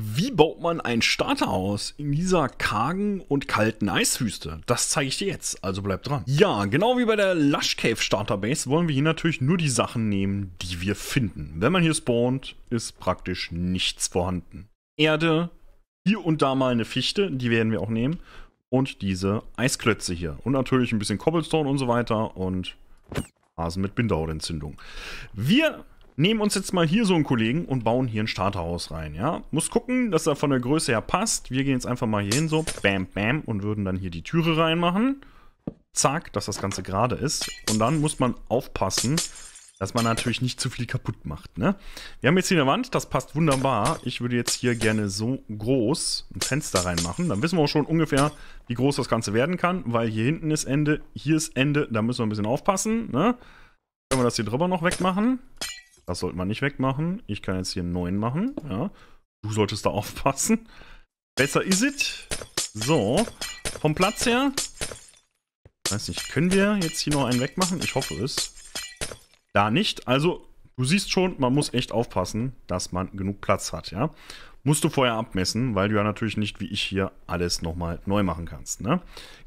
Wie baut man ein Starter aus in dieser kargen und kalten Eiswüste? Das zeige ich dir jetzt, also bleib dran. Ja, genau wie bei der Lush Cave Starter Base wollen wir hier natürlich nur die Sachen nehmen, die wir finden. Wenn man hier spawnt, ist praktisch nichts vorhanden. Erde, hier und da mal eine Fichte, die werden wir auch nehmen. Und diese Eisklötze hier. Und natürlich ein bisschen Cobblestone und so weiter und Hasen mit Bindehautentzündung. Wir nehmen uns jetzt mal hier so einen Kollegen und bauen hier ein Starterhaus rein, ja. Muss gucken, dass er von der Größe her passt. Wir gehen jetzt einfach mal hier hin, so, bam, bam, und würden dann hier die Türe reinmachen. Zack, dass das Ganze gerade ist. Und dann muss man aufpassen, dass man natürlich nicht zu viel kaputt macht, ne? Wir haben jetzt hier eine Wand, das passt wunderbar. Ich würde jetzt hier gerne so groß ein Fenster reinmachen. Dann wissen wir auch schon ungefähr, wie groß das Ganze werden kann, weil hier hinten ist Ende, hier ist Ende. Da müssen wir ein bisschen aufpassen, ne? Können wir das hier drüber noch wegmachen? Das sollte man nicht wegmachen. Ich kann jetzt hier einen neuen machen. Ja. Du solltest da aufpassen. Besser ist es. So. Vom Platz her. Weiß nicht, können wir jetzt hier noch einen wegmachen? Ich hoffe es. Da nicht. Also, du siehst schon, man muss echt aufpassen, dass man genug Platz hat, ja musst du vorher abmessen, weil du ja natürlich nicht wie ich hier alles nochmal neu machen kannst. Ne?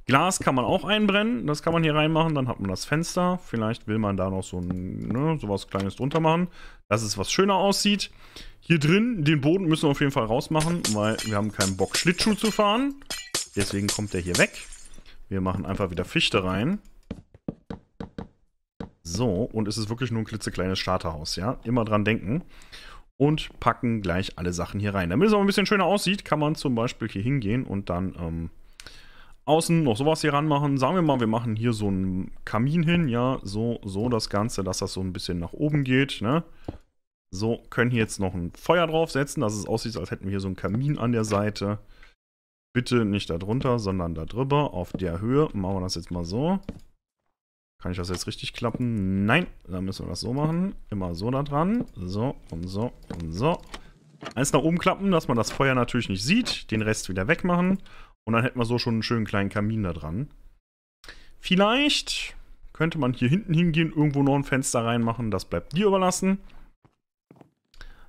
Glas kann man auch einbrennen, das kann man hier reinmachen, dann hat man das Fenster. Vielleicht will man da noch so ein, ne, sowas Kleines drunter machen, dass es was schöner aussieht. Hier drin, den Boden müssen wir auf jeden Fall rausmachen, weil wir haben keinen Bock Schlittschuh zu fahren. Deswegen kommt der hier weg. Wir machen einfach wieder Fichte rein. So, und es ist wirklich nur ein klitzekleines Starterhaus, ja? Immer dran denken und packen gleich alle Sachen hier rein. Damit es auch ein bisschen schöner aussieht, kann man zum Beispiel hier hingehen und dann ähm, außen noch sowas hier ranmachen. Sagen wir mal, wir machen hier so einen Kamin hin, ja, so, so das Ganze, dass das so ein bisschen nach oben geht, ne? So, können hier jetzt noch ein Feuer draufsetzen, dass es aussieht, als hätten wir hier so einen Kamin an der Seite. Bitte nicht da drunter, sondern da drüber, auf der Höhe. Machen wir das jetzt mal so. Kann ich das jetzt richtig klappen? Nein, dann müssen wir das so machen. Immer so da dran. So und so und so. Eins nach oben klappen, dass man das Feuer natürlich nicht sieht. Den Rest wieder wegmachen. Und dann hätten wir so schon einen schönen kleinen Kamin da dran. Vielleicht könnte man hier hinten hingehen, irgendwo noch ein Fenster reinmachen. Das bleibt dir überlassen.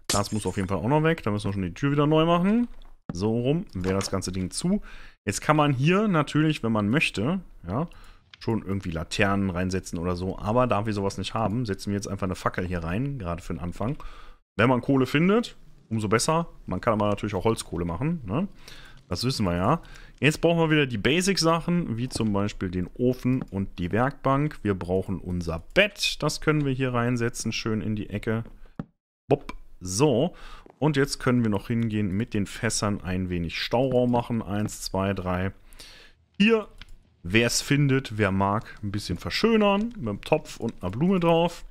Das muss auf jeden Fall auch noch weg. Da müssen wir schon die Tür wieder neu machen. So rum wäre das ganze Ding zu. Jetzt kann man hier natürlich, wenn man möchte, ja, schon irgendwie Laternen reinsetzen oder so. Aber da wir sowas nicht haben, setzen wir jetzt einfach eine Fackel hier rein, gerade für den Anfang. Wenn man Kohle findet, umso besser. Man kann aber natürlich auch Holzkohle machen. Ne? Das wissen wir ja. Jetzt brauchen wir wieder die Basic-Sachen, wie zum Beispiel den Ofen und die Werkbank. Wir brauchen unser Bett. Das können wir hier reinsetzen, schön in die Ecke. Bob. So. Und jetzt können wir noch hingehen mit den Fässern ein wenig Stauraum machen. Eins, zwei, drei. Hier wer es findet, wer mag, ein bisschen verschönern. Mit einem Topf und einer Blume drauf.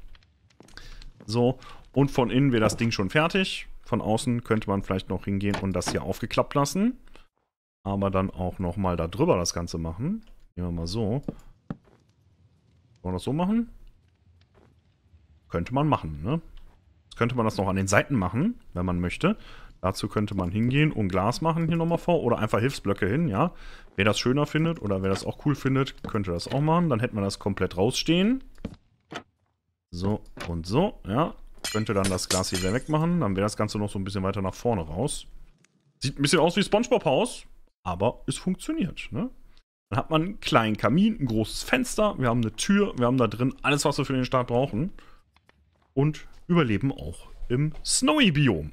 So, und von innen wäre das Ding schon fertig. Von außen könnte man vielleicht noch hingehen und das hier aufgeklappt lassen. Aber dann auch nochmal da drüber das Ganze machen. Nehmen wir mal so. Wollen wir das so machen? Könnte man machen, ne? Jetzt könnte man das noch an den Seiten machen, wenn man möchte. Dazu könnte man hingehen und Glas machen hier nochmal vor oder einfach Hilfsblöcke hin, ja. Wer das schöner findet oder wer das auch cool findet, könnte das auch machen. Dann hätte man das komplett rausstehen. So und so, ja. Könnte dann das Glas hier wieder wegmachen. Dann wäre das Ganze noch so ein bisschen weiter nach vorne raus. Sieht ein bisschen aus wie Spongebob Haus, aber es funktioniert, ne? Dann hat man einen kleinen Kamin, ein großes Fenster, wir haben eine Tür, wir haben da drin alles, was wir für den Start brauchen. Und überleben auch im Snowy-Biom.